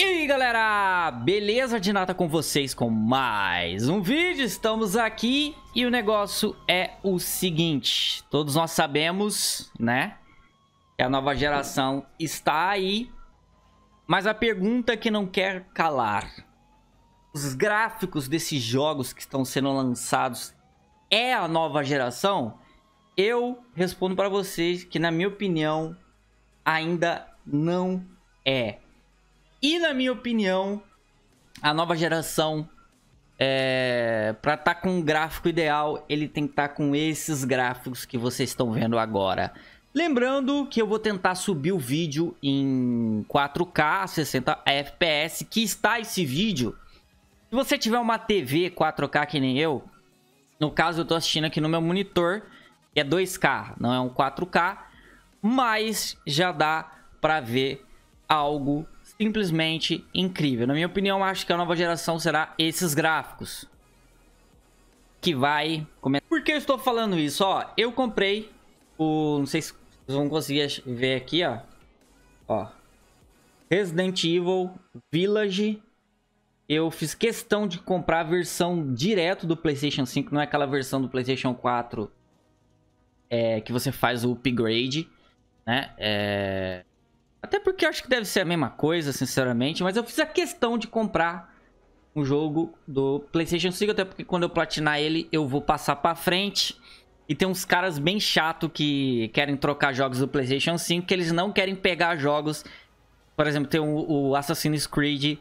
E aí galera, beleza de nada com vocês com mais um vídeo, estamos aqui e o negócio é o seguinte, todos nós sabemos, né, que a nova geração está aí, mas a pergunta que não quer calar, os gráficos desses jogos que estão sendo lançados é a nova geração? Eu respondo para vocês que na minha opinião ainda não é. E na minha opinião, a nova geração é, para estar tá com um gráfico ideal, ele tem que estar tá com esses gráficos que vocês estão vendo agora. Lembrando que eu vou tentar subir o vídeo em 4K, 60 FPS, que está esse vídeo. Se você tiver uma TV 4K que nem eu, no caso eu estou assistindo aqui no meu monitor, que é 2K, não é um 4K, mas já dá para ver algo simplesmente incrível. Na minha opinião, acho que a nova geração será esses gráficos. Que vai... Por que eu estou falando isso? Ó, eu comprei o... Não sei se vocês vão conseguir ver aqui, ó. Ó. Resident Evil Village. Eu fiz questão de comprar a versão direto do PlayStation 5. Não é aquela versão do PlayStation 4 é, que você faz o upgrade, né? É até porque acho que deve ser a mesma coisa, sinceramente. Mas eu fiz a questão de comprar um jogo do PlayStation 5. Até porque quando eu platinar ele, eu vou passar pra frente. E tem uns caras bem chato que querem trocar jogos do PlayStation 5. Que eles não querem pegar jogos. Por exemplo, tem o, o Assassin's Creed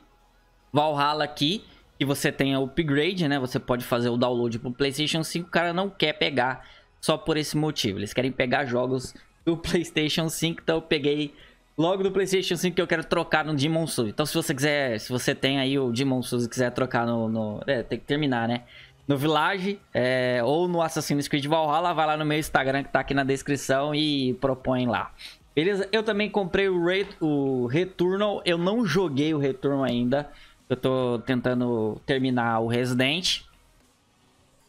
Valhalla aqui. Que você tem o upgrade, né? Você pode fazer o download pro PlayStation 5. O cara não quer pegar só por esse motivo. Eles querem pegar jogos do PlayStation 5. Então eu peguei logo do PlayStation 5 que eu quero trocar no Demon Souls. Então, se você quiser, se você tem aí o Demon Souls e quiser trocar no. no é, tem que terminar, né? No Village é, ou no Assassin's Creed Valhalla, vai lá no meu Instagram que tá aqui na descrição e propõe lá. Beleza? Eu também comprei o, Re o Returnal. Eu não joguei o Returnal ainda. Eu tô tentando terminar o Resident.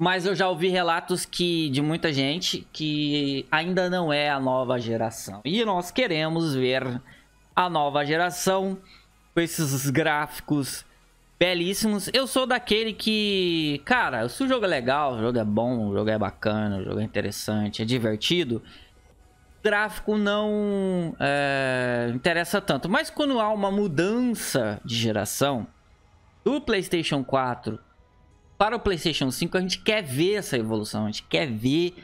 Mas eu já ouvi relatos que de muita gente que ainda não é a nova geração. E nós queremos ver a nova geração com esses gráficos belíssimos. Eu sou daquele que, cara, se o jogo é legal, o jogo é bom, o jogo é bacana, o jogo é interessante, é divertido, gráfico não é, interessa tanto. Mas quando há uma mudança de geração do PlayStation 4 para o PlayStation 5, a gente quer ver essa evolução, a gente quer ver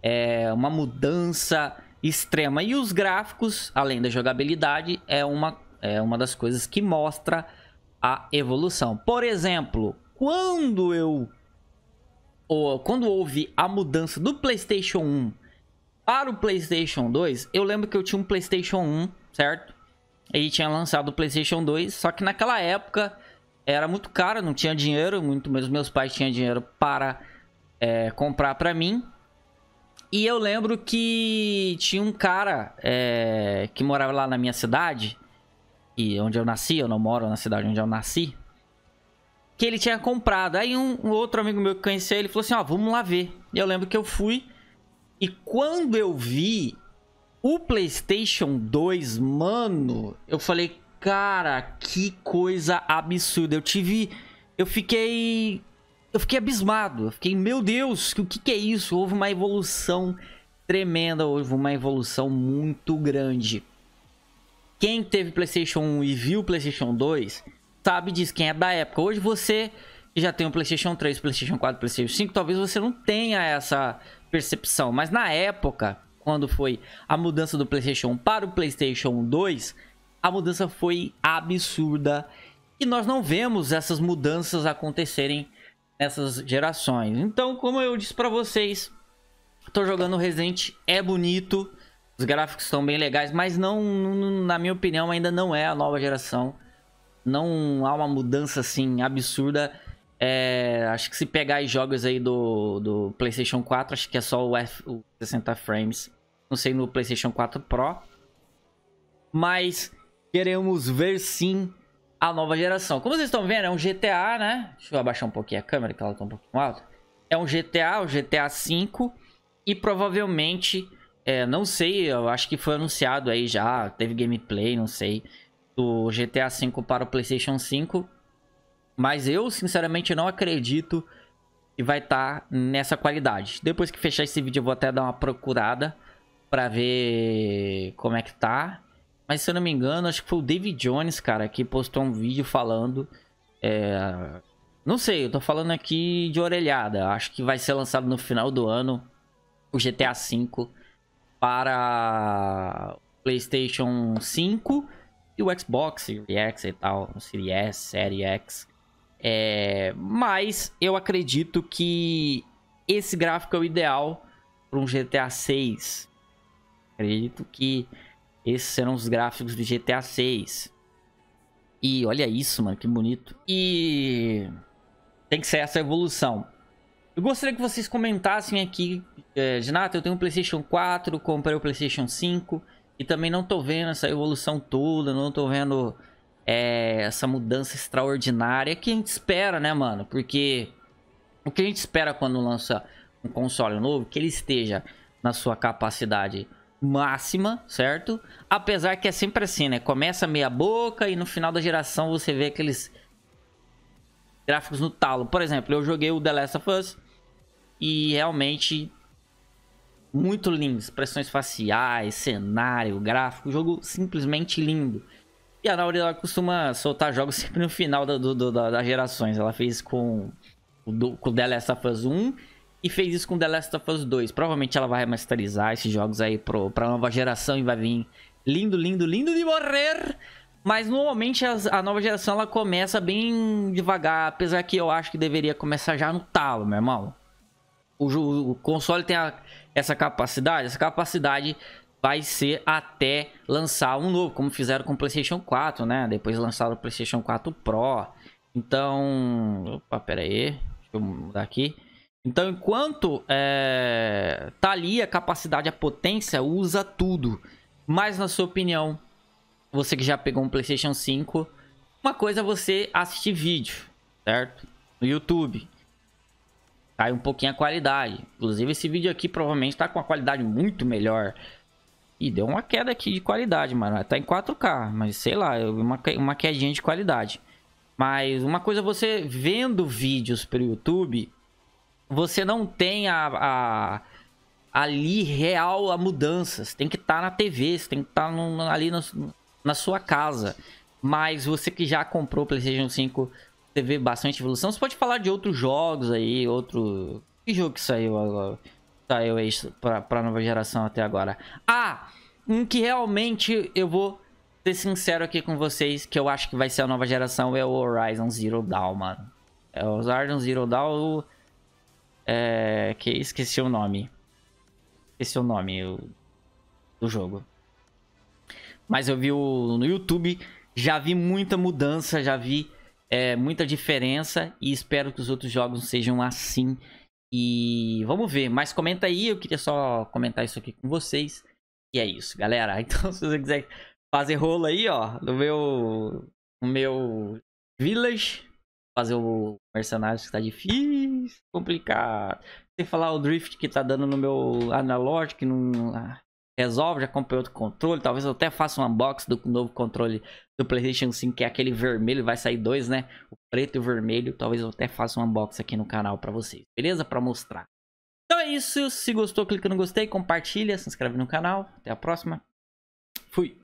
é, uma mudança extrema. E os gráficos, além da jogabilidade, é uma, é uma das coisas que mostra a evolução. Por exemplo, quando eu. Ou, quando houve a mudança do PlayStation 1 para o PlayStation 2, eu lembro que eu tinha um PlayStation 1, certo? Ele tinha lançado o PlayStation 2, só que naquela época era muito caro, não tinha dinheiro, muito menos meus pais tinham dinheiro para é, comprar para mim. E eu lembro que tinha um cara é, que morava lá na minha cidade, e onde eu nasci, eu não moro na cidade onde eu nasci, que ele tinha comprado. Aí um, um outro amigo meu que conhecia ele falou assim: Ó, oh, vamos lá ver. E eu lembro que eu fui, e quando eu vi o PlayStation 2, mano, eu falei: Cara, que coisa absurda. Eu tive. Eu fiquei. Eu fiquei abismado. Eu fiquei, meu Deus, o que, que é isso? Houve uma evolução tremenda, houve uma evolução muito grande. Quem teve PlayStation 1 e viu PlayStation 2 sabe disso, quem é da época. Hoje você que já tem o um PlayStation 3, PlayStation 4, PlayStation 5, talvez você não tenha essa percepção, mas na época, quando foi a mudança do PlayStation para o PlayStation 2, a mudança foi absurda e nós não vemos essas mudanças acontecerem nessas gerações. Então, como eu disse para vocês, tô jogando Resident, é bonito, os gráficos estão bem legais, mas não, na minha opinião, ainda não é a nova geração. Não há uma mudança assim absurda. É, acho que se pegar os jogos aí do, do PlayStation 4, acho que é só o, F, o 60 frames. Não sei no PlayStation 4 Pro. Mas Queremos ver sim a nova geração. Como vocês estão vendo, é um GTA, né? Deixa eu abaixar um pouquinho a câmera, que ela tá um pouquinho alta. É um GTA, o um GTA V. E provavelmente, é, não sei, eu acho que foi anunciado aí já. Teve gameplay, não sei. Do GTA V para o PlayStation 5. Mas eu, sinceramente, não acredito que vai estar tá nessa qualidade. Depois que fechar esse vídeo, eu vou até dar uma procurada para ver como é que tá. Mas se eu não me engano, acho que foi o David Jones, cara, que postou um vídeo falando. É... Não sei, eu tô falando aqui de orelhada. Acho que vai ser lançado no final do ano o GTA V para PlayStation 5 e o Xbox Series X e tal, o Series S, Série X. É... Mas eu acredito que esse gráfico é o ideal para um GTA 6. Acredito que esses serão os gráficos do GTA 6. E olha isso, mano, que bonito. E tem que ser essa evolução. Eu gostaria que vocês comentassem aqui, é, Ginato, eu tenho um PlayStation 4, comprei o PlayStation 5 e também não tô vendo essa evolução toda, não tô vendo é, essa mudança extraordinária que a gente espera, né, mano? Porque o que a gente espera quando lança um console novo, que ele esteja na sua capacidade máxima, certo? Apesar que é sempre assim, né? Começa meia boca e no final da geração você vê aqueles gráficos no talo. Por exemplo, eu joguei o The Last of Us e realmente muito lindo, expressões faciais, cenário, gráfico, jogo simplesmente lindo. E a Naughty Dog costuma soltar jogos sempre no final do, do, do, das gerações. Ela fez com, com o The Last of Us 1 e fez isso com The Last of Us 2. Provavelmente ela vai remasterizar esses jogos aí pro, pra nova geração e vai vir lindo, lindo, lindo de morrer. Mas normalmente a nova geração ela começa bem devagar, apesar que eu acho que deveria começar já no talo, meu irmão. O, o, o console tem a, essa capacidade, essa capacidade vai ser até lançar um novo, como fizeram com o PlayStation 4, né? Depois lançaram o PlayStation 4 Pro. Então, opa, pera aí, deixa eu mudar aqui. Então, enquanto é, tá ali a capacidade, a potência, usa tudo. Mas, na sua opinião, você que já pegou um PlayStation 5, uma coisa é você assistir vídeo, certo? No YouTube. Cai um pouquinho a qualidade. Inclusive, esse vídeo aqui provavelmente tá com uma qualidade muito melhor. E deu uma queda aqui de qualidade, mano. Tá em 4K, mas sei lá, uma, uma quedinha de qualidade. Mas uma coisa é você vendo vídeos pelo YouTube você não tem a, a ali real a mudança. Você tem que estar tá na TV, você tem que estar tá ali no, na sua casa. Mas você que já comprou o PlayStation 5, você vê bastante evolução. Você pode falar de outros jogos aí, outro. Que jogo que saiu agora? Saiu aí pra, pra nova geração até agora. Ah! Um que realmente eu vou ser sincero aqui com vocês, que eu acho que vai ser a nova geração, é o Horizon Zero Dawn, mano. É o Horizon Zero Dawn, é, que esqueci o nome. Esqueci o nome o, do jogo. Mas eu vi o, no YouTube, já vi muita mudança, já vi é, muita diferença e espero que os outros jogos sejam assim. E vamos ver, mas comenta aí, eu queria só comentar isso aqui com vocês. E é isso, galera. Então, se você quiser fazer rolo aí, ó, no meu, no meu Village, fazer o mercenário que tá difícil, complicado. Sem falar o drift que tá dando no meu analógico, que não ah, resolve, já comprei outro controle. Talvez eu até faça um unboxing do novo controle do PlayStation 5, que é aquele vermelho, vai sair dois, né? O preto e o vermelho. Talvez eu até faça um unboxing aqui no canal para vocês, beleza? Para mostrar. Então é isso. Se gostou, clica no gostei, compartilha, se inscreve no canal. Até a próxima. Fui.